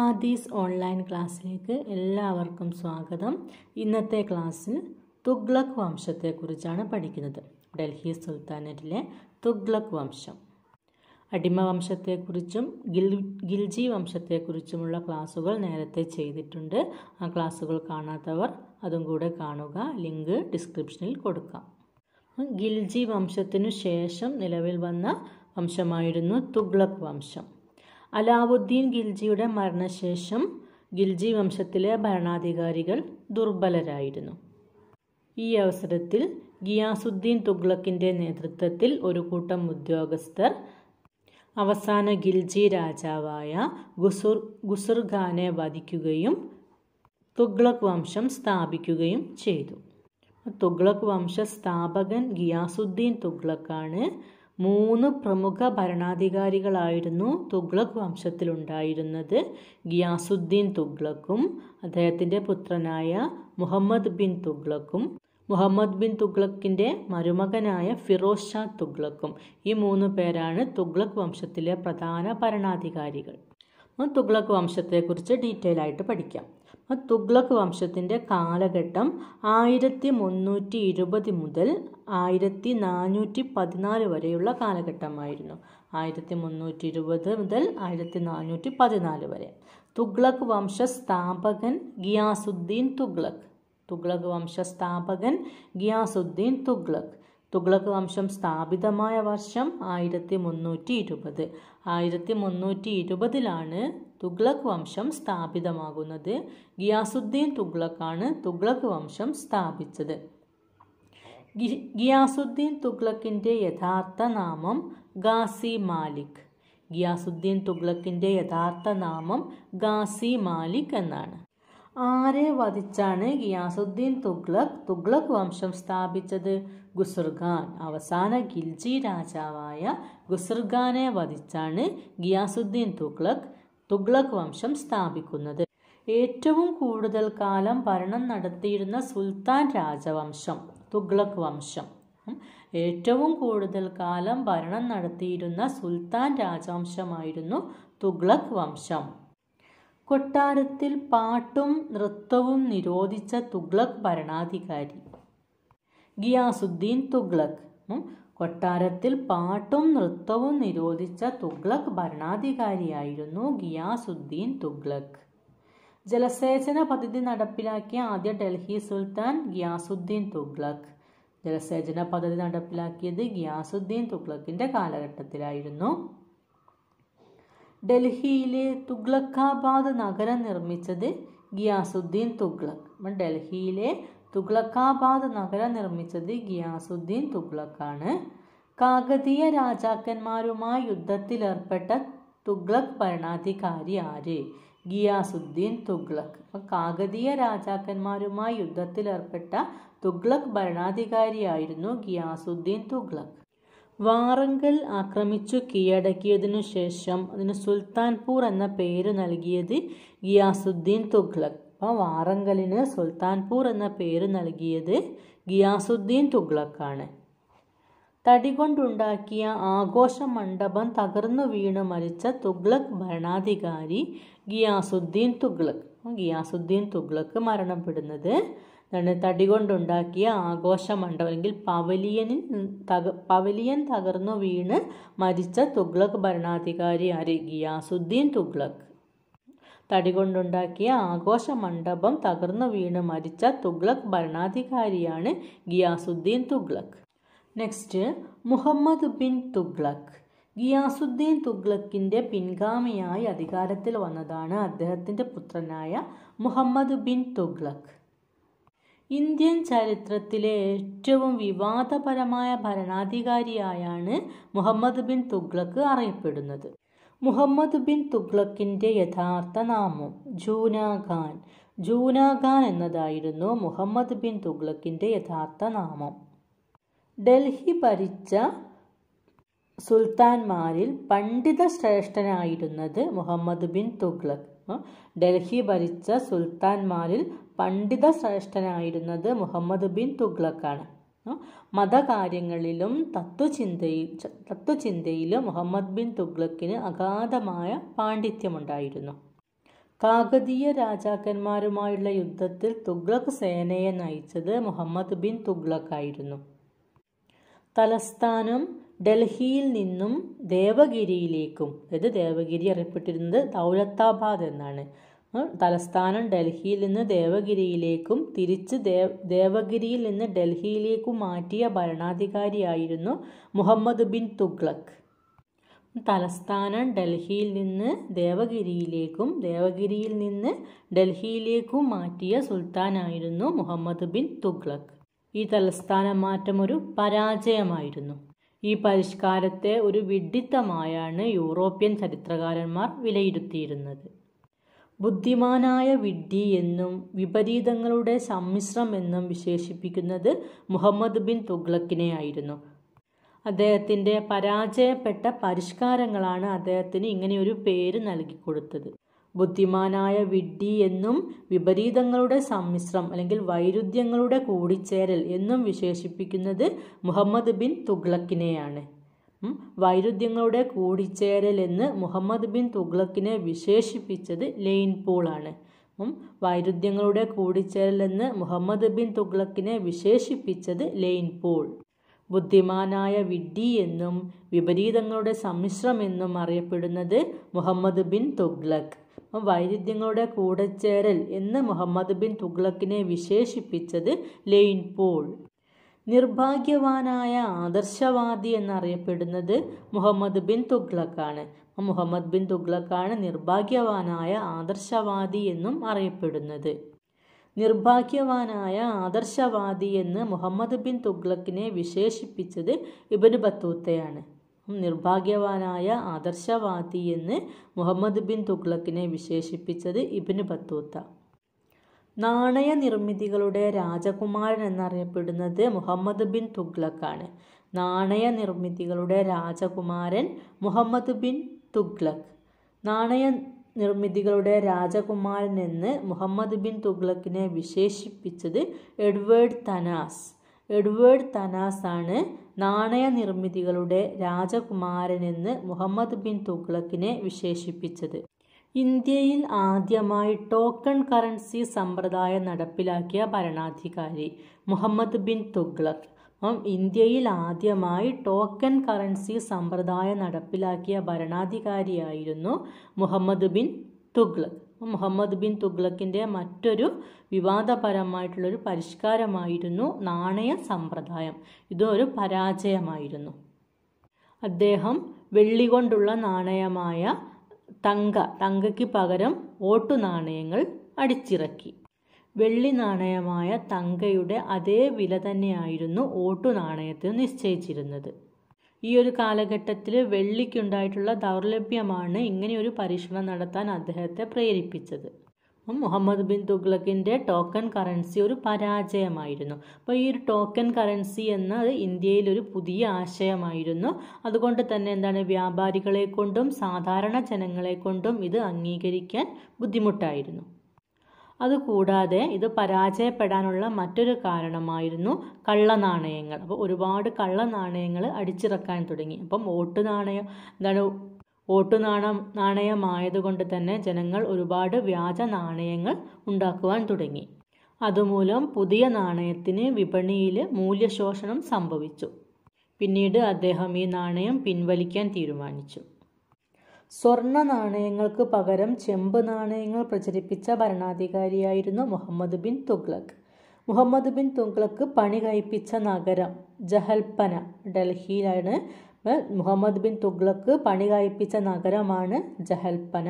Aadhi's online ക്ലാസ്സിലേക്ക് എല്ലാവർക്കും സ്വാഗതം ഇന്നത്തെ ക്ലാസ്സിൽ തുഗ്ലക് വംശത്തെക്കുറിച്ചാണ് പഠിക്കുന്നത് ഡൽഹി സുൽത്താനറ്റിലെ തുഗ്ലക് വംശം അടിമ വംശത്തെക്കുറിച്ചും ഗിൽ ഗിൽജി വംശത്തെക്കുറിച്ചുമുള്ള ക്ലാസ്സുകൾ നേരത്തെ ചെയ്തിട്ടുണ്ട് ആ ക്ലാസ്സുകൾ കാണാത്തവർ അതും കൂടെ കാണുക ലിങ്ക് ഡിസ്ക്രിപ്ഷനിൽ കൊടുക്കാം ഗിൽജി വംശത്തിനു ശേഷം നിലവിൽ വന്ന വംശമായിരുന്നു തുഗ്ലക് വംശം അലാവുദ്ദീൻ ഗിൽജിയുടെ മരണശേഷം ഗിൽജി വംശത്തിലെ ഭരണാധികാരികൾ ദുർബലരായിരുന്നു ഈ അവസരത്തിൽ ഗിയാസുദ്ദീൻ തുഗ്ലക്കിൻ്റെ നേതൃത്വത്തിൽ ഒരു കൂട്ടം ഉദ്യോഗസ്ഥർ അവസാന ഗിൽജി രാജാവായ ഗുസുർ ഗുസുർ വധിക്കുകയും തുഗ്ലക് വംശം സ്ഥാപിക്കുകയും ചെയ്തു തുഗ്ലക് വംശ സ്ഥാപകൻ ഗിയാസുദ്ദീൻ തുഗ്ലക്കാണ് മൂന്ന് പ്രമുഖ ഭരണാധികാരികളായിരുന്നു തുഗ്ലക് വംശത്തിലുണ്ടായിരുന്നത് ഗിയാസുദ്ദീൻ തുഗ്ലക്കും അദ്ദേഹത്തിൻ്റെ പുത്രനായ മുഹമ്മദ് ബിൻ തുഗ്ലക്കും മുഹമ്മദ് ബിൻ തുഗ്ലക്കിൻ്റെ മരുമകനായ ഫിറോസ് ഷാ തുഗ്ലക്കും ഈ മൂന്ന് പേരാണ് തുഗ്ലക് വംശത്തിലെ പ്രധാന ഭരണാധികാരികൾ തുഗ്ലക് വംശത്തെക്കുറിച്ച് ഡീറ്റെയിൽ ആയിട്ട് പഠിക്കാം ആ തുഗ്ലക് വംശത്തിൻ്റെ കാലഘട്ടം ആയിരത്തി മുന്നൂറ്റി ഇരുപത് മുതൽ ആയിരത്തി നാനൂറ്റി പതിനാല് വരെയുള്ള കാലഘട്ടമായിരുന്നു ആയിരത്തി മുന്നൂറ്റി ഇരുപത് മുതൽ ആയിരത്തി നാനൂറ്റി പതിനാല് വരെ തുഗ്ലക് വംശ സ്ഥാപകൻ ഗിയാസുദ്ദീൻ തുഗ്ലക് തുഗ്ലക് വംശ സ്ഥാപകൻ ഗിയാസുദ്ദീൻ തുഗ്ലക് തുഗ്ലക്ക് വംശം സ്ഥാപിതമായ വർഷം ആയിരത്തി മുന്നൂറ്റി ഇരുപത് ആയിരത്തി മുന്നൂറ്റി ഇരുപതിലാണ് തുഗ്ലക്ക് വംശം സ്ഥാപിതമാകുന്നത് ഗിയാസുദ്ദീൻ തുഗ്ലക്കാണ് തുഗ്ലക്ക് വംശം സ്ഥാപിച്ചത് ഗിയാസുദ്ദീൻ തുഗ്ലക്കിൻ്റെ യഥാർത്ഥ നാമം ഗാസി മാലിക് ഗിയാസുദ്ദീൻ തുഗ്ലക്കിൻ്റെ യഥാർത്ഥ നാമം ഗാസി മാലിക് എന്നാണ് ആരെ വധിച്ചാണ് ഗിയാസുദ്ദീൻ തുഗ്ലക് തുഗ്ലക് വംശം സ്ഥാപിച്ചത് ഗുസർഖാൻ അവസാന ഗിൽജി രാജാവായ ഗുസർഖാനെ വധിച്ചാണ് ഗിയാസുദ്ദീൻ തുഗ്ലക് തുഗ്ലക് വംശം സ്ഥാപിക്കുന്നത് ഏറ്റവും കൂടുതൽ കാലം ഭരണം നടത്തിയിരുന്ന സുൽത്താൻ രാജവംശം തുഗ്ലക് വംശം ഏറ്റവും കൂടുതൽ കാലം ഭരണം നടത്തിയിരുന്ന സുൽത്താൻ രാജവംശമായിരുന്നു തുഗ്ലക് വംശം കൊട്ടാരത്തിൽ പാട്ടും നൃത്തവും നിരോധിച്ച തുഗ്ലക് ഭരണാധികാരി ഗിയാസുദ്ദീൻ തുഗ്ലക് കൊട്ടാരത്തിൽ പാട്ടും നൃത്തവും നിരോധിച്ച തുഗ്ലക് ഭരണാധികാരിയായിരുന്നു ഗിയാസുദ്ദീൻ തുഗ്ലക് ജലസേചന പദ്ധതി നടപ്പിലാക്കിയ ആദ്യ ഡൽഹി സുൽത്താൻ ഗിയാസുദ്ദീൻ തുഗ്ലക് ജലസേചന പദ്ധതി നടപ്പിലാക്കിയത് ഗിയാസുദ്ദീൻ തുഗ്ലക്കിൻ്റെ കാലഘട്ടത്തിലായിരുന്നു ഡൽഹിയിലെ തുഗ്ലക്കാബാദ് നഗരം നിർമ്മിച്ചത് ഗിയാസുദ്ദീൻ തുഗ്ലക് അപ്പം ഡൽഹിയിലെ തുഗ്ലക്കാബാദ് നഗരം നിർമ്മിച്ചത് ഗിയാസുദ്ദീൻ തുഗ്ലക്കാണ് കാകതീയ രാജാക്കന്മാരുമായി യുദ്ധത്തിലേർപ്പെട്ട തുഗ്ലക് ഭരണാധികാരി ആര് ഗിയാസുദ്ദീൻ തുഗ്ലക് അപ്പം കാകതീയ രാജാക്കന്മാരുമായി യുദ്ധത്തിലേർപ്പെട്ട തുഗ്ലക് ഭരണാധികാരിയായിരുന്നു ഗിയാസുദ്ദീൻ തുഗ്ലക് വാറങ്കൽ ആക്രമിച്ചു കീഴടക്കിയതിനു ശേഷം അതിന് സുൽത്താൻപൂർ എന്ന പേര് നൽകിയത് ഗിയാസുദ്ദീൻ തുഗ്ലക് അപ്പോൾ വാറങ്കലിന് സുൽത്താൻപൂർ എന്ന പേര് നൽകിയത് ഗിയാസുദ്ദീൻ തുഗ്ലക്കാണ് തടി കൊണ്ടുണ്ടാക്കിയ ആഘോഷ മണ്ഡപം തകർന്നു വീണ് മരിച്ച തുഗ്ലക് ഭരണാധികാരി ഗിയാസുദ്ദീൻ തുഗ്ലക് ഗിയാസുദ്ദീൻ തുഗ്ലക്ക് മരണപ്പെടുന്നത് എന്താണ് തടി കൊണ്ടുണ്ടാക്കിയ ആഘോഷ മണ്ഡപം അല്ലെങ്കിൽ പവലിയനിൽ തക പവലിയൻ തകർന്നു വീണ് മരിച്ച തുഗ്ലക് ഭരണാധികാരി ആര് ഗിയാസുദ്ദീൻ തുഗ്ലക് തടി കൊണ്ടുണ്ടാക്കിയ ആഘോഷ മണ്ഡപം തകർന്നു വീണ് മരിച്ച തുഗ്ലക് ഭരണാധികാരിയാണ് ഗിയാസുദ്ദീൻ തുഗ്ലക് നെക്സ്റ്റ് മുഹമ്മദ് ബിൻ തുഗ്ലക് ഗിയാസുദ്ദീൻ തുഗ്ലക്കിൻ്റെ പിൻഗാമിയായി അധികാരത്തിൽ വന്നതാണ് അദ്ദേഹത്തിൻ്റെ പുത്രനായ മുഹമ്മദ് ബിൻ തുഗ്ലക് ഇന്ത്യൻ ചരിത്രത്തിലെ ഏറ്റവും വിവാദപരമായ ഭരണാധികാരിയായാണ് മുഹമ്മദ് ബിൻ തുഗ്ലക്ക് അറിയപ്പെടുന്നത് മുഹമ്മദ് ബിൻ തുഗ്ലക്കിൻ്റെ യഥാർത്ഥ നാമം ജൂന ഖാൻ ഖാൻ എന്നതായിരുന്നു മുഹമ്മദ് ബിൻ തുഗ്ലക്കിൻ്റെ യഥാർത്ഥ നാമം ഡൽഹി ഭരിച്ച സുൽത്താൻമാരിൽ പണ്ഡിത ശ്രേഷ്ഠനായിരുന്നത് മുഹമ്മദ് ബിൻ തുഗ്ലക് ഡൽഹി ഭരിച്ച സുൽത്താൻമാരിൽ പണ്ഡിത ശ്രേഷ്ഠനായിരുന്നത് മുഹമ്മദ് ബിൻ തുഗ്ലക്കാണ് മതകാര്യങ്ങളിലും തത്വചിന്തയിൽ തത്വചിന്തയിലും മുഹമ്മദ് ബിൻ തുഗ്ലക്കിന് അഗാധമായ പാണ്ഡിത്യമുണ്ടായിരുന്നു കാകതീയ രാജാക്കന്മാരുമായുള്ള യുദ്ധത്തിൽ തുഗ്ലക് സേനയെ നയിച്ചത് മുഹമ്മദ് ബിൻ തുഗ്ലക്കായിരുന്നു തലസ്ഥാനം ഡൽഹിയിൽ നിന്നും ദേവഗിരിയിലേക്കും അതായത് ദേവഗിരി അറിയപ്പെട്ടിരുന്നത് ദൗലത്താബാദ് എന്നാണ് തലസ്ഥാനം ഡൽഹിയിൽ നിന്ന് ദേവഗിരിയിലേക്കും തിരിച്ച് ദേവഗിരിയിൽ നിന്ന് ഡൽഹിയിലേക്കും മാറ്റിയ ഭരണാധികാരിയായിരുന്നു മുഹമ്മദ് ബിൻ തുഗ്ലക് തലസ്ഥാനം ഡൽഹിയിൽ നിന്ന് ദേവഗിരിയിലേക്കും ദേവഗിരിയിൽ നിന്ന് ഡൽഹിയിലേക്കും മാറ്റിയ സുൽത്താനായിരുന്നു മുഹമ്മദ് ബിൻ തുഗ്ലക് ഈ തലസ്ഥാന മാറ്റം ഒരു പരാജയമായിരുന്നു ഈ പരിഷ്കാരത്തെ ഒരു വിഡിത്തമായാണ് യൂറോപ്യൻ ചരിത്രകാരന്മാർ വിലയിരുത്തിയിരുന്നത് ബുദ്ധിമാനായ വിഡ്ഢി എന്നും വിപരീതങ്ങളുടെ സമ്മിശ്രം എന്നും വിശേഷിപ്പിക്കുന്നത് മുഹമ്മദ് ബിൻ തുഗ്ലക്കിനെ ആയിരുന്നു അദ്ദേഹത്തിൻ്റെ പരാജയപ്പെട്ട പരിഷ്കാരങ്ങളാണ് അദ്ദേഹത്തിന് ഇങ്ങനെയൊരു പേര് നൽകിക്കൊടുത്തത് ബുദ്ധിമാനായ വിഡ്ഢി എന്നും വിപരീതങ്ങളുടെ സമ്മിശ്രം അല്ലെങ്കിൽ വൈരുദ്ധ്യങ്ങളുടെ കൂടിച്ചേരൽ എന്നും വിശേഷിപ്പിക്കുന്നത് മുഹമ്മദ് ബിൻ തുഗ്ലക്കിനെയാണ് വൈരുദ്ധ്യങ്ങളുടെ കൂടിച്ചേരലെന്ന് മുഹമ്മദ് ബിൻ തുഗ്ലക്കിനെ വിശേഷിപ്പിച്ചത് ലെയിൻ പോളാണ് വൈരുദ്ധ്യങ്ങളുടെ കൂടിച്ചേരലെന്ന് മുഹമ്മദ് ബിൻ തുഗ്ലക്കിനെ വിശേഷിപ്പിച്ചത് ലെയിൻ പോൾ ബുദ്ധിമാനായ വിഡ്ഡി എന്നും വിപരീതങ്ങളുടെ സമ്മിശ്രമെന്നും അറിയപ്പെടുന്നത് മുഹമ്മദ് ബിൻ തുഗ്ലക്ക് വൈരുദ്ധ്യങ്ങളുടെ കൂടെച്ചേരൽ എന്ന് മുഹമ്മദ് ബിൻ തുഗ്ലക്കിനെ വിശേഷിപ്പിച്ചത് ലെയിൻ പോൾ നിർഭാഗ്യവാനായ ആദർശവാദി എന്നറിയപ്പെടുന്നത് മുഹമ്മദ് ബിൻ തുഗ്ലക്കാണ് മുഹമ്മദ് ബിൻ തുഗ്ലക്കാണ് നിർഭാഗ്യവാനായ ആദർശവാദി എന്നും അറിയപ്പെടുന്നത് നിർഭാഗ്യവാനായ ആദർശവാദി എന്ന് മുഹമ്മദ് ബിൻ തുഗ്ലക്കിനെ വിശേഷിപ്പിച്ചത് ഇബന് ബത്തൂത്തയാണ് നിർഭാഗ്യവാനായ ആദർശവാദി എന്ന് മുഹമ്മദ് ബിൻ തുഗ്ലക്കിനെ വിശേഷിപ്പിച്ചത് ഇബിന് ബത്തൂത്ത നാണയ നിർമ്മിതികളുടെ രാജകുമാരൻ എന്നറിയപ്പെടുന്നത് മുഹമ്മദ് ബിൻ തുഗ്ലക്കാണ് നാണയ നിർമ്മിതികളുടെ രാജകുമാരൻ മുഹമ്മദ് ബിൻ തുഗ്ലക് നാണയ നിർമ്മിതികളുടെ രാജകുമാരൻ എന്ന് മുഹമ്മദ് ബിൻ തുഗ്ലക്കിനെ വിശേഷിപ്പിച്ചത് എഡ്വേർഡ് തനാസ് എഡ്വേർഡ് തനാസ് ആണ് നാണയ നിർമ്മിതികളുടെ രാജകുമാരൻ എന്ന് മുഹമ്മദ് ബിൻ തുഗ്ലക്കിനെ വിശേഷിപ്പിച്ചത് ഇന്ത്യയിൽ ആദ്യമായി ടോക്കൺ കറൻസി സമ്പ്രദായം നടപ്പിലാക്കിയ ഭരണാധികാരി മുഹമ്മദ് ബിൻ തുഗ്ലക് അപ്പം ഇന്ത്യയിൽ ആദ്യമായി ടോക്കൺ കറൻസി സമ്പ്രദായം നടപ്പിലാക്കിയ ഭരണാധികാരിയായിരുന്നു മുഹമ്മദ് ബിൻ തുഗ്ലക് മുഹമ്മദ് ബിൻ തുഗ്ലക്കിൻ്റെ മറ്റൊരു വിവാദപരമായിട്ടുള്ളൊരു പരിഷ്കാരമായിരുന്നു നാണയ സമ്പ്രദായം ഇതൊരു പരാജയമായിരുന്നു അദ്ദേഹം വെള്ളി കൊണ്ടുള്ള നാണയമായ തങ്ക തങ്കയ്ക്ക് പകരം ഓട്ടു നാണയങ്ങൾ അടിച്ചിറക്കി വെള്ളി നാണയമായ തങ്കയുടെ അതേ വില തന്നെയായിരുന്നു ഓട്ടു നാണയത്തിന് നിശ്ചയിച്ചിരുന്നത് ഈ ഒരു കാലഘട്ടത്തിൽ വെള്ളിക്കുണ്ടായിട്ടുള്ള ദൗർലഭ്യമാണ് ഇങ്ങനെയൊരു പരീക്ഷണം നടത്താൻ അദ്ദേഹത്തെ പ്രേരിപ്പിച്ചത് മുഹമ്മദ് ബിൻ തുഗ്ലക്കിൻ്റെ ടോക്കൺ കറൻസി ഒരു പരാജയമായിരുന്നു അപ്പോൾ ഈ ഒരു ടോക്കൺ കറൻസി എന്നത് ഇന്ത്യയിൽ ഒരു പുതിയ ആശയമായിരുന്നു അതുകൊണ്ട് തന്നെ എന്താണ് വ്യാപാരികളെ കൊണ്ടും സാധാരണ ജനങ്ങളെ കൊണ്ടും ഇത് അംഗീകരിക്കാൻ ബുദ്ധിമുട്ടായിരുന്നു അതുകൂടാതെ ഇത് പരാജയപ്പെടാനുള്ള മറ്റൊരു കാരണമായിരുന്നു കള്ളനാണയങ്ങൾ അപ്പോൾ ഒരുപാട് കള്ളനാണയങ്ങൾ അടിച്ചിറക്കാൻ തുടങ്ങി അപ്പം വോട്ട് നാണയം എന്താണ് ഓട്ടുനാണ നാണയമായതുകൊണ്ട് തന്നെ ജനങ്ങൾ ഒരുപാട് വ്യാജ നാണയങ്ങൾ ഉണ്ടാക്കുവാൻ തുടങ്ങി അതുമൂലം പുതിയ നാണയത്തിന് വിപണിയിൽ മൂല്യശോഷണം സംഭവിച്ചു പിന്നീട് അദ്ദേഹം ഈ നാണയം പിൻവലിക്കാൻ തീരുമാനിച്ചു സ്വർണ്ണ നാണയങ്ങൾക്ക് പകരം ചെമ്പ് നാണയങ്ങൾ പ്രചരിപ്പിച്ച ഭരണാധികാരിയായിരുന്നു മുഹമ്മദ് ബിൻ തുഗ്ലക് മുഹമ്മദ് ബിൻ തുഗ്ലക്ക് പണി കഴിപ്പിച്ച നഗരം ജഹൽപ്പന ഡൽഹിയിലാണ് മുഹമ്മദ് ബിൻ തുഗ്ലക്ക് പണി കഴിപ്പിച്ച നഗരമാണ് ജഹൽപ്പന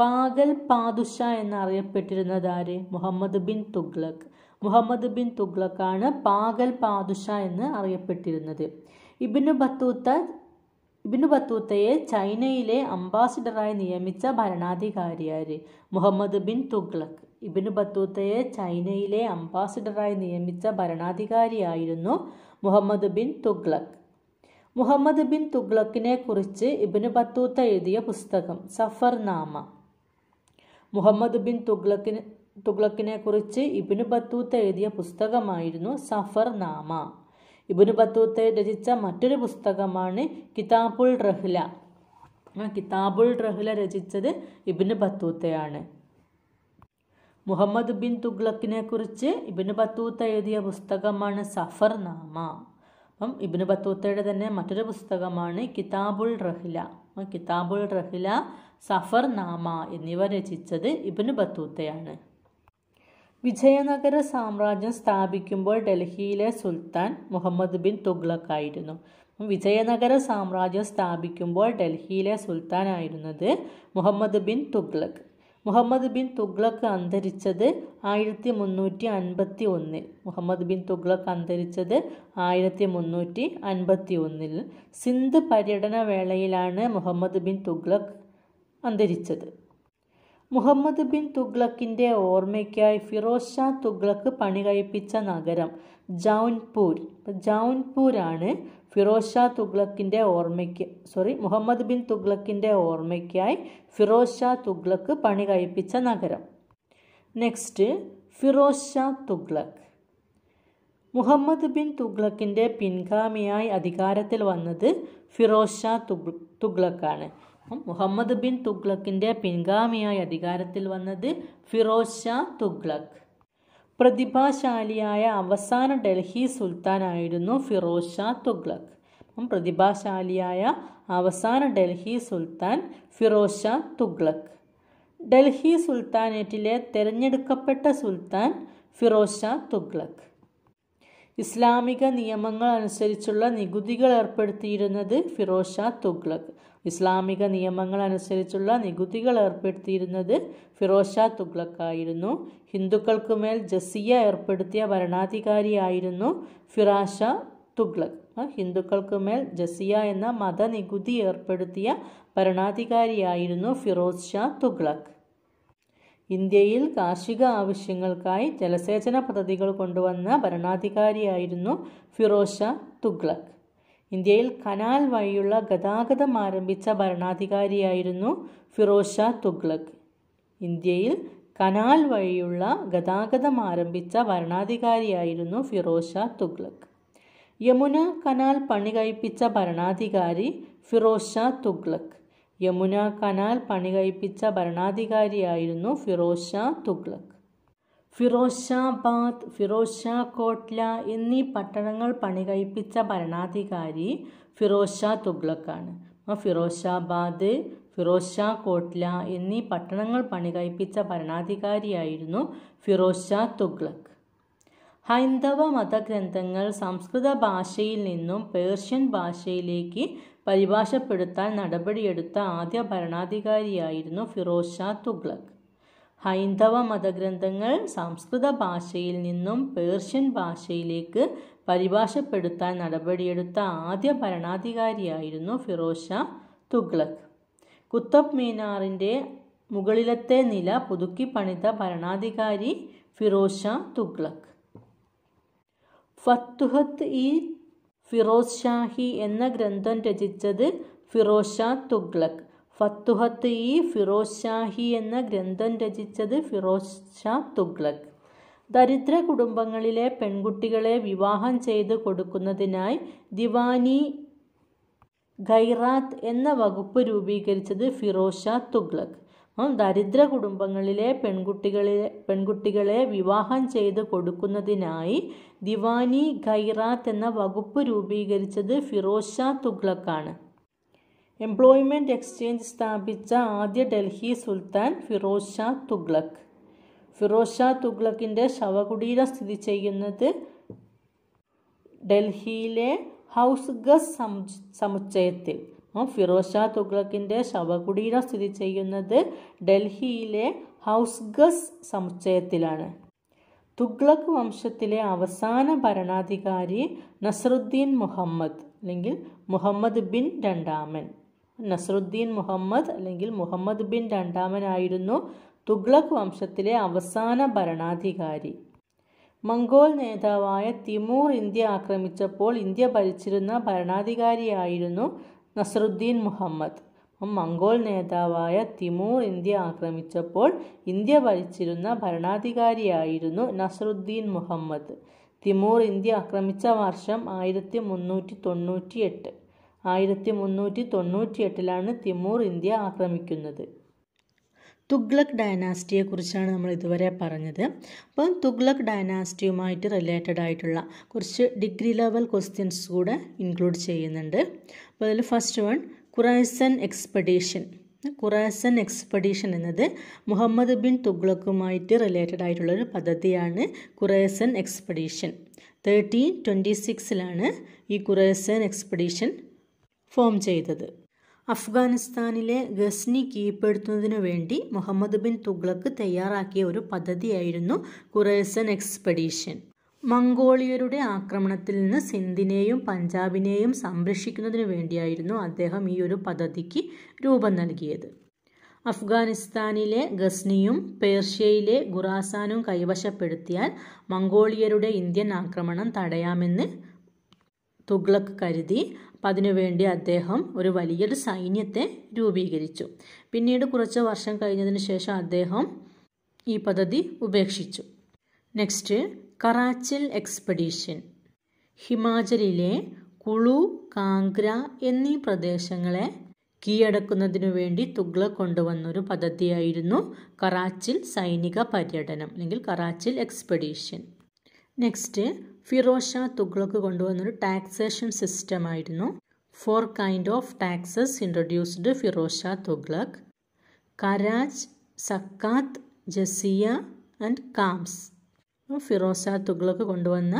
പാഗൽ പാദുഷ എന്നറിയപ്പെട്ടിരുന്നത് ആര് മുഹമ്മദ് ബിൻ തുഗ്ലക് മുഹമ്മദ് ബിൻ തുഗ്ലക്കാണ് പാഗൽ പാദുഷ എന്ന് അറിയപ്പെട്ടിരുന്നത് ഇബിനു ബത്തൂത്ത ഇബിനു ബത്തൂത്തയെ ചൈനയിലെ അംബാസിഡറായി നിയമിച്ച ഭരണാധികാരിയാര് മുഹമ്മദ് ബിൻ തുഗ്ലക് ഇബിനു ബത്തൂത്തയെ ചൈനയിലെ അംബാസിഡറായി നിയമിച്ച ഭരണാധികാരിയായിരുന്നു മുഹമ്മദ് ബിൻ തുഗ്ലക് മുഹമ്മദ് ബിൻ തുഗ്ലക്കിനെ കുറിച്ച് ഇബിന് ബത്തൂത്ത എഴുതിയ പുസ്തകം സഫർനാമ മുഹമ്മദ് ബിൻ തുഗ്ലക്കിന് തുഗ്ലക്കിനെ കുറിച്ച് ഇബിന് ബത്തൂത്ത എഴുതിയ പുസ്തകമായിരുന്നു സഫർനാമ ഇബിന് ബത്തൂത്ത രചിച്ച മറ്റൊരു പുസ്തകമാണ് കിതാബുൾ റഹ്ല കിതാബുൽ കിതാബുൾ റഹ്ല രചിച്ചത് ഇബിന് ബത്തൂത്തയാണ് മുഹമ്മദ് ബിൻ തുഗ്ലക്കിനെ കുറിച്ച് ഇബിന് ബത്തൂത്ത എഴുതിയ പുസ്തകമാണ് സഫർനാമ അപ്പം ഇബിന് ബത്തൂത്തയുടെ തന്നെ മറ്റൊരു പുസ്തകമാണ് കിതാബുൾ റഹില കിതാബുൾ റഹില സഫർ നാമ എന്നിവ രചിച്ചത് ഇബിന് ബത്തൂത്തയാണ് വിജയനഗര സാമ്രാജ്യം സ്ഥാപിക്കുമ്പോൾ ഡൽഹിയിലെ സുൽത്താൻ മുഹമ്മദ് ബിൻ തുഗ്ലക് ആയിരുന്നു വിജയനഗര സാമ്രാജ്യം സ്ഥാപിക്കുമ്പോൾ ഡൽഹിയിലെ സുൽത്താനായിരുന്നത് മുഹമ്മദ് ബിൻ തുഗ്ലക് മുഹമ്മദ് ബിൻ തുഗ്ലക്ക് അന്തരിച്ചത് ആയിരത്തി മുന്നൂറ്റി അൻപത്തി ഒന്നിൽ മുഹമ്മദ് ബിൻ തുഗ്ലക്ക് അന്തരിച്ചത് ആയിരത്തി മുന്നൂറ്റി അൻപത്തി ഒന്നിൽ സിന്ധ് പര്യടന വേളയിലാണ് മുഹമ്മദ് ബിൻ തുഗ്ലക്ക് അന്തരിച്ചത് മുഹമ്മദ് ബിൻ തുഗ്ലക്കിൻ്റെ ഓർമ്മയ്ക്കായി ഫിറോസ് ഷാ തുഗ്ലക്ക് പണി കഴിപ്പിച്ച നഗരം ജൗൻപൂർ ജൗൻപൂരാണ് ഫിറോസ് ഷാ തുഗ്ലക്കിൻ്റെ ഓർമ്മയ്ക്ക് സോറി മുഹമ്മദ് ബിൻ തുഗ്ലക്കിൻ്റെ ഓർമ്മയ്ക്കായി ഫിറോസ് ഷാ തുഗ്ലക്ക് പണി കഴിപ്പിച്ച നഗരം നെക്സ്റ്റ് ഫിറോസ് ഷാ തുഗ്ലക്ക് മുഹമ്മദ് ബിൻ തുഗ്ലക്കിൻ്റെ പിൻഗാമിയായി അധികാരത്തിൽ വന്നത് ഫിറോസ് ഷാ തുഗ്ലക്കാണ് മുഹമ്മദ് ബിൻ തുഗ്ലക്കിൻ്റെ പിൻഗാമിയായി അധികാരത്തിൽ വന്നത് ഫിറോസ് ഷാ തുഗ്ലക്ക് പ്രതിഭാശാലിയായ അവസാന ഡൽഹി സുൽത്താനായിരുന്നു ഫിറോസ് ഷാ തുഗ്ലക് അപ്പം പ്രതിഭാശാലിയായ അവസാന ഡൽഹി സുൽത്താൻ ഫിറോസ് ഷാ തുഗ്ലക് ഡൽഹി സുൽത്താനേറ്റിലെ തിരഞ്ഞെടുക്കപ്പെട്ട സുൽത്താൻ ഫിറോസ് ഷാ തുഗ്ലക് ഇസ്ലാമിക നിയമങ്ങൾ അനുസരിച്ചുള്ള നികുതികൾ ഏർപ്പെടുത്തിയിരുന്നത് ഫിറോസ് ഷാ തുഗ്ലക് ഇസ്ലാമിക നിയമങ്ങൾ അനുസരിച്ചുള്ള നികുതികൾ ഏർപ്പെടുത്തിയിരുന്നത് ഷാ തുഗ്ലക്കായിരുന്നു ഹിന്ദുക്കൾക്ക് മേൽ ജസിയ ഏർപ്പെടുത്തിയ ഭരണാധികാരിയായിരുന്നു ഫിറാഷ തുഗ്ലക് ഹിന്ദുക്കൾക്ക് മേൽ ജസിയ എന്ന മതനികുതി ഏർപ്പെടുത്തിയ ഭരണാധികാരിയായിരുന്നു ഫിറോസ് ഷാ തുഗ്ലക് ഇന്ത്യയിൽ കാർഷിക ആവശ്യങ്ങൾക്കായി ജലസേചന പദ്ധതികൾ കൊണ്ടുവന്ന ഭരണാധികാരിയായിരുന്നു ഫിറോസ് ഷാ തുഗ്ലക് ഇന്ത്യയിൽ കനാൽ വഴിയുള്ള ഗതാഗതം ആരംഭിച്ച ഭരണാധികാരിയായിരുന്നു ഫിറോസ് ഷാ തുഗ്ലക് ഇന്ത്യയിൽ കനാൽ വഴിയുള്ള ഗതാഗതം ആരംഭിച്ച ഭരണാധികാരിയായിരുന്നു ഫിറോസ് ഷാ തുഗ്ലക് യമുന കനാൽ പണി കഴിപ്പിച്ച ഭരണാധികാരി ഫിറോസ് ഷാ തുഗ്ലക് യമുന കനാൽ പണി കഴിപ്പിച്ച ഭരണാധികാരിയായിരുന്നു ഫിറോസ് ഷാ തുഗ്ലക് ഫിറോഷാബാദ് ഫിറോഷ കോട്ട്ല എന്നീ പട്ടണങ്ങൾ പണികഴിപ്പിച്ച ഭരണാധികാരി ഫിറോഷ തുഗ്ലക്കാണ് അപ്പോൾ ഫിറോഷാബാദ് ഫിറോഷ കോട്ട്ല എന്നീ പട്ടണങ്ങൾ പണികഴിപ്പിച്ച ഭരണാധികാരിയായിരുന്നു ഫിറോഷ തുഗ്ലക്ക് ഹൈന്ദവ മതഗ്രന്ഥങ്ങൾ സംസ്കൃത ഭാഷയിൽ നിന്നും പേർഷ്യൻ ഭാഷയിലേക്ക് പരിഭാഷപ്പെടുത്താൻ നടപടിയെടുത്ത ആദ്യ ഭരണാധികാരിയായിരുന്നു ഫിറോഷ തുഗ്ലക്ക് ഹൈന്ദവ മതഗ്രന്ഥങ്ങൾ സംസ്കൃത ഭാഷയിൽ നിന്നും പേർഷ്യൻ ഭാഷയിലേക്ക് പരിഭാഷപ്പെടുത്താൻ നടപടിയെടുത്ത ആദ്യ ഭരണാധികാരിയായിരുന്നു ഫിറോഷ തുഗ്ലക് കുത്തബ് മീനാറിൻ്റെ മുകളിലത്തെ നില പുതുക്കി പണിത ഭരണാധികാരി ഫിറോഷ തുഗ്ലക് ഫത്തുഹത്ത് ഇ ഫിറോസ് ഷാഹി എന്ന ഗ്രന്ഥം രചിച്ചത് ഫിറോഷ തുഗ്ലക് ഫത്തുഹത്ത് ഇ ഫിറോസ് ഷാഹി എന്ന ഗ്രന്ഥം രചിച്ചത് ഫിറോസ് ഷാ തുഗ്ലക് ദരിദ്ര കുടുംബങ്ങളിലെ പെൺകുട്ടികളെ വിവാഹം ചെയ്തു കൊടുക്കുന്നതിനായി ദിവാനി ഖൈറാത്ത് എന്ന വകുപ്പ് രൂപീകരിച്ചത് ഫിറോസ് ഷാ തുഗ്ലക് ദരിദ്ര കുടുംബങ്ങളിലെ പെൺകുട്ടികളെ പെൺകുട്ടികളെ വിവാഹം ചെയ്ത് കൊടുക്കുന്നതിനായി ദിവാനി ഖൈറാത്ത് എന്ന വകുപ്പ് രൂപീകരിച്ചത് ഫിറോസ് ഷാ തുഗ്ലക്കാണ് എംപ്ലോയ്മെൻറ്റ് എക്സ്ചേഞ്ച് സ്ഥാപിച്ച ആദ്യ ഡൽഹി സുൽത്താൻ ഫിറോസ് ഷാ തുഗ്ലക് ഫിറോസ് ഷാ തുഗ്ലക്കിൻ്റെ ശവകുടീരം സ്ഥിതി ചെയ്യുന്നത് ഡൽഹിയിലെ ഹൗസ് ഗസ് സമുച്ചയത്തിൽ ഫിറോസ് ഷാ തുഗ്ലക്കിൻ്റെ ശവകുടീരം സ്ഥിതി ചെയ്യുന്നത് ഡൽഹിയിലെ ഹൗസ് ഗസ് സമുച്ചയത്തിലാണ് തുഗ്ലക് വംശത്തിലെ അവസാന ഭരണാധികാരി നസറുദ്ദീൻ മുഹമ്മദ് അല്ലെങ്കിൽ മുഹമ്മദ് ബിൻ രണ്ടാമൻ നസറുദ്ദീൻ മുഹമ്മദ് അല്ലെങ്കിൽ മുഹമ്മദ് ബിൻ രണ്ടാമനായിരുന്നു തുഗ്ലക് വംശത്തിലെ അവസാന ഭരണാധികാരി മംഗോൾ നേതാവായ തിമൂർ ഇന്ത്യ ആക്രമിച്ചപ്പോൾ ഇന്ത്യ ഭരിച്ചിരുന്ന ഭരണാധികാരിയായിരുന്നു നസറുദ്ദീൻ മുഹമ്മദ് മംഗോൾ നേതാവായ തിമൂർ ഇന്ത്യ ആക്രമിച്ചപ്പോൾ ഇന്ത്യ ഭരിച്ചിരുന്ന ഭരണാധികാരിയായിരുന്നു നസറുദ്ദീൻ മുഹമ്മദ് തിമൂർ ഇന്ത്യ ആക്രമിച്ച വർഷം ആയിരത്തി മുന്നൂറ്റി തൊണ്ണൂറ്റി എട്ട് ആയിരത്തി മുന്നൂറ്റി തൊണ്ണൂറ്റിയെട്ടിലാണ് തിമൂർ ഇന്ത്യ ആക്രമിക്കുന്നത് തുഗ്ലക് ഡയനാസ്റ്റിയെക്കുറിച്ചാണ് നമ്മൾ ഇതുവരെ പറഞ്ഞത് അപ്പം തുഗ്ലക് ഡയനാസ്റ്റിയുമായിട്ട് റിലേറ്റഡ് ആയിട്ടുള്ള കുറച്ച് ഡിഗ്രി ലെവൽ ക്വസ്റ്റ്യൻസ് കൂടെ ഇൻക്ലൂഡ് ചെയ്യുന്നുണ്ട് അപ്പോൾ അതിൽ first one Khurasan expedition Khurasan expedition എന്നത് മുഹമ്മദ് ബിൻ തുഗ്ലക്കുമായിട്ട് റിലേറ്റഡ് ആയിട്ടുള്ള ഒരു പദ്ധതിയാണ് ഖുറൈസൻ എക്സ്പെഡീഷൻ തേർട്ടീൻ ട്വൻറ്റി സിക്സിലാണ് ഈ ഖുറൈസൻ എക്സ്പെഡീഷൻ ഫോം ചെയ്തത് അഫ്ഗാനിസ്ഥാനിലെ ഗസ്നി കീഴ്പ്പെടുത്തുന്നതിനു വേണ്ടി മുഹമ്മദ് ബിൻ തുഗ്ലക്ക് തയ്യാറാക്കിയ ഒരു പദ്ധതിയായിരുന്നു കുറേസൻ എക്സ്പെഡീഷൻ മംഗോളിയരുടെ ആക്രമണത്തിൽ നിന്ന് സിന്ധിനെയും പഞ്ചാബിനെയും സംരക്ഷിക്കുന്നതിനു വേണ്ടിയായിരുന്നു അദ്ദേഹം ഈ ഒരു പദ്ധതിക്ക് രൂപം നൽകിയത് അഫ്ഗാനിസ്ഥാനിലെ ഗസ്നിയും പേർഷ്യയിലെ ഖുറാസാനും കൈവശപ്പെടുത്തിയാൽ മംഗോളിയരുടെ ഇന്ത്യൻ ആക്രമണം തടയാമെന്ന് തുഗ്ലക്ക് കരുതി അപ്പം അതിനുവേണ്ടി അദ്ദേഹം ഒരു വലിയൊരു സൈന്യത്തെ രൂപീകരിച്ചു പിന്നീട് കുറച്ച് വർഷം കഴിഞ്ഞതിന് ശേഷം അദ്ദേഹം ഈ പദ്ധതി ഉപേക്ഷിച്ചു നെക്സ്റ്റ് കറാച്ചിൽ എക്സ്പെഡീഷൻ ഹിമാചലിലെ കുളു കാങ്ക്ര എന്നീ പ്രദേശങ്ങളെ കീഴടക്കുന്നതിനു വേണ്ടി തുഗ്ല കൊണ്ടുവന്നൊരു പദ്ധതിയായിരുന്നു കറാച്ചിൽ സൈനിക പര്യടനം അല്ലെങ്കിൽ കറാച്ചിൽ എക്സ്പെഡീഷൻ നെക്സ്റ്റ് ഫിറോഷ തുഗ്ലക്ക് കൊണ്ടുവന്നൊരു ടാക്സേഷൻ സിസ്റ്റം ആയിരുന്നു four kind of taxes introduced Firoz Shah Tughlaq കരാജ് സക്കാത്ത് ജസിയ ആൻഡ് കാംസ് ഫിറോസ തുഗ്ലക്ക് കൊണ്ടുവന്ന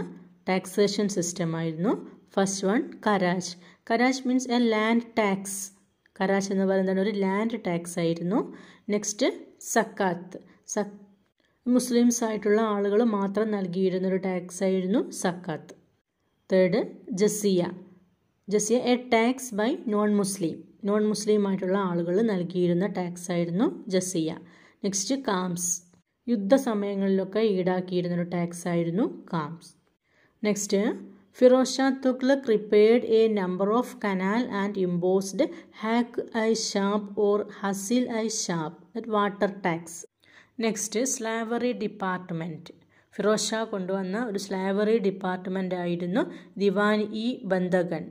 ടാക്സേഷൻ സിസ്റ്റം ആയിരുന്നു ഫസ്റ്റ് വൺ കരാജ് കരാജ് മീൻസ് എ ലാൻഡ് ടാക്സ് കരാജ് എന്ന് പറയുന്നത് ഒരു ലാൻഡ് ടാക്സ് ആയിരുന്നു നെക്സ്റ്റ് സക്കാത്ത് സക് മുസ്ലിംസ് ആയിട്ടുള്ള ആളുകൾ മാത്രം നൽകിയിരുന്നൊരു ടാക്സ് ആയിരുന്നു സക്കാത്ത് തേർഡ് ജസിയ ജസിയ a tax by non Muslim non Muslim ആയിട്ടുള്ള ആളുകൾ നൽകിയിരുന്ന ടാക്സ് ആയിരുന്നു ജസിയ നെക്സ്റ്റ് കാംസ് യുദ്ധ സമയങ്ങളിലൊക്കെ ഈടാക്കിയിരുന്നൊരു ടാക്സ് ആയിരുന്നു കാംസ് next Firoz Shah Tughlaq repaired a number of canal and imposed ഹാക്ക് ഐ ഷാപ്പ് ഓർ ഹസിൽ ഐ ഷാബ് water tax next slavery department Firoz Shah കൊണ്ടുവന്ന ഒരു സ്ലാവറി ഡിപ്പാർട്ട്മെൻ്റ് ആയിരുന്നു ദിവാൻ ഇ ബന്ധകൻ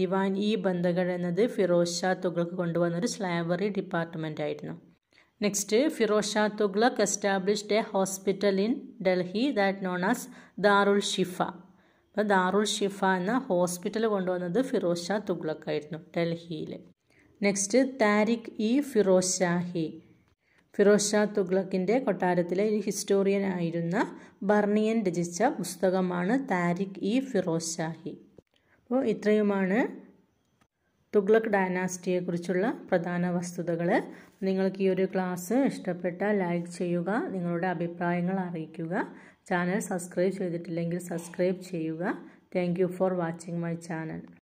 ദിവാൻ ഇ ബന്ധകൻ എന്നത് ഫിറോസ് ഷാ തുഗ്ലക്ക് കൊണ്ടുവന്ന ഒരു സ്ലാവറി ഡിപ്പാർട്ട്മെൻ്റ് ആയിരുന്നു next Firoz Shah Tughlaq established a hospital in Delhi that known as Darul Shifa അപ്പോൾ ദാറുൽ ഷിഫ എന്ന ഹോസ്പിറ്റൽ കൊണ്ടുവന്നത് ഫിറോസ് ഷാ തുഗ്ലക്കായിരുന്നു ഡൽഹിയിൽ നെക്സ്റ്റ് താരിഖ് ഇ ഫിറോസ് ഷാഹി ഫിറോസ് ഷാ തുഗ്ലക്കിൻ്റെ കൊട്ടാരത്തിലെ ഒരു ഹിസ്റ്റോറിയൻ ആയിരുന്ന ബർണിയൻ രചിച്ച പുസ്തകമാണ് താരിഖ് ഇ ഫിറോസ് ഷാഹി അപ്പോൾ ഇത്രയുമാണ് തുഗ്ലക് ഡയനാസ്റ്റിയെക്കുറിച്ചുള്ള പ്രധാന വസ്തുതകൾ നിങ്ങൾക്ക് ഈ ഒരു ക്ലാസ് ഇഷ്ടപ്പെട്ട ലൈക്ക് ചെയ്യുക നിങ്ങളുടെ അഭിപ്രായങ്ങൾ അറിയിക്കുക ചാനൽ സബ്സ്ക്രൈബ് ചെയ്തിട്ടില്ലെങ്കിൽ സബ്സ്ക്രൈബ് ചെയ്യുക thank for watching my channel